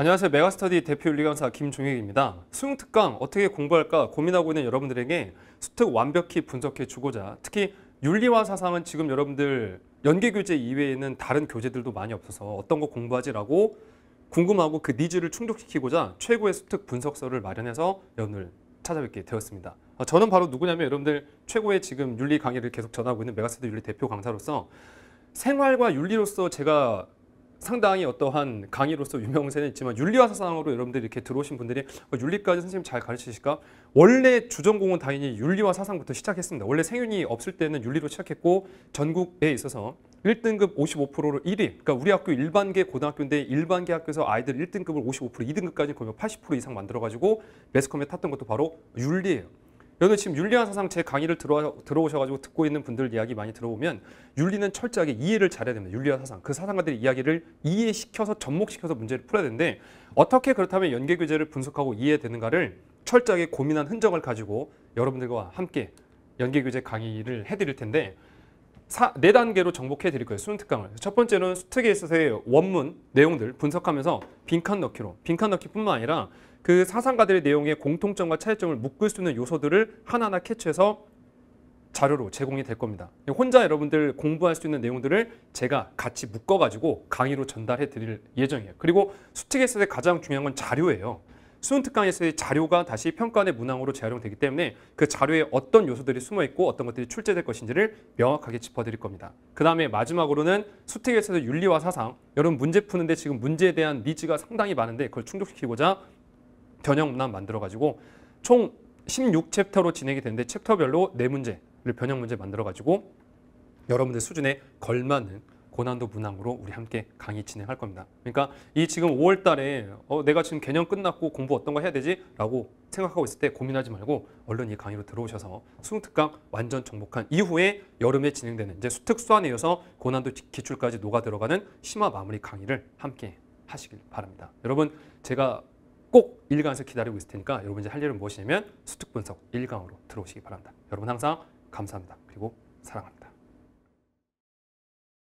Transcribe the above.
안녕하세요. 메가스터디 대표 윤리 강사 김종혁입니다. 수능 특강 어떻게 공부할까 고민하고 있는 여러분들에게 수특 완벽히 분석해 주고자 특히 윤리와 사상은 지금 여러분들 연계 교재 이외에는 다른 교재들도 많이 없어서 어떤 거 공부하지라고 궁금하고 그 니즈를 충족시키고자 최고의 수특 분석서를 마련해서 여러분을 찾아뵙게 되었습니다. 어, 저는 바로 누구냐면 여러분들 최고의 지금 윤리 강의를 계속 전하고 있는 메가스터디 윤리 대표 강사로서 생활과 윤리로서 제가 상당히 어떠한 강의로서 유명세는 있지만 윤리와 사상으로 여러분들이 이렇게 들어오신 분들이 어, 윤리까지 선생님 잘 가르치실까? 원래 주전공은 당연히 윤리와 사상부터 시작했습니다. 원래 생윤이 없을 때는 윤리로 시작했고 전국에 있어서 1등급 55%로 1위 그러니까 우리 학교 일반계 고등학교인데 일반계 학교에서 아이들 1등급을 55% 2등급까지 거의 80% 뭐 이상 만들어가지고 매스컴에 탔던 것도 바로 윤리예요. 여러분 지금 윤리와 사상 제 강의를 들어, 들어오셔가지고 듣고 있는 분들 이야기 많이 들어보면 윤리는 철저하게 이해를 잘해야 됩니다. 윤리와 사상. 그 사상가들의 이야기를 이해시켜서 접목시켜서 문제를 풀어야 되는데 어떻게 그렇다면 연계교재를 분석하고 이해되는가를 철저하게 고민한 흔적을 가지고 여러분들과 함께 연계교재 강의를 해드릴 텐데 사, 네 단계로 정복해 드릴 거예요. 수능 특강을. 첫 번째는 수특에 있어서의 원문, 내용들 분석하면서 빈칸 넣기로. 빈칸 넣기뿐만 아니라 그 사상가들의 내용의 공통점과 차이점을 묶을 수 있는 요소들을 하나하나 캐치해서 자료로 제공이 될 겁니다. 혼자 여러분들 공부할 수 있는 내용들을 제가 같이 묶어가지고 강의로 전달해 드릴 예정이에요. 그리고 수특에 있어서 가장 중요한 건 자료예요. 수능특강에서의 자료가 다시 평가원의 문항으로 재활용되기 때문에 그 자료에 어떤 요소들이 숨어있고 어떤 것들이 출제될 것인지를 명확하게 짚어드릴 겁니다. 그 다음에 마지막으로는 수특에서 윤리와 사상, 여러분 문제 푸는데 지금 문제에 대한 니즈가 상당히 많은데 그걸 충족시키고자 변형 문항 만들어가지고 총 16챕터로 진행이 되는데 챕터별로 4문제를 변형 문제 만들어가지고 여러분들 수준에 걸맞는 고난도 문항으로 우리 함께 강의 진행할 겁니다. 그러니까 이 지금 5월 달에 어, 내가 지금 개념 끝났고 공부 어떤 거 해야 되지? 라고 생각하고 있을 때 고민하지 말고 얼른 이 강의로 들어오셔서 수능 특강 완전 정복한 이후에 여름에 진행되는 이제 수특 수화내에서 고난도 기출까지 녹아 들어가는 심화 마무리 강의를 함께 하시길 바랍니다. 여러분 제가 꼭 1강에서 기다리고 있을 테니까 여러분 이제 할 일은 무엇이냐면 수특 분석 1강으로 들어오시기 바랍니다. 여러분 항상 감사합니다. 그리고 사랑합니다.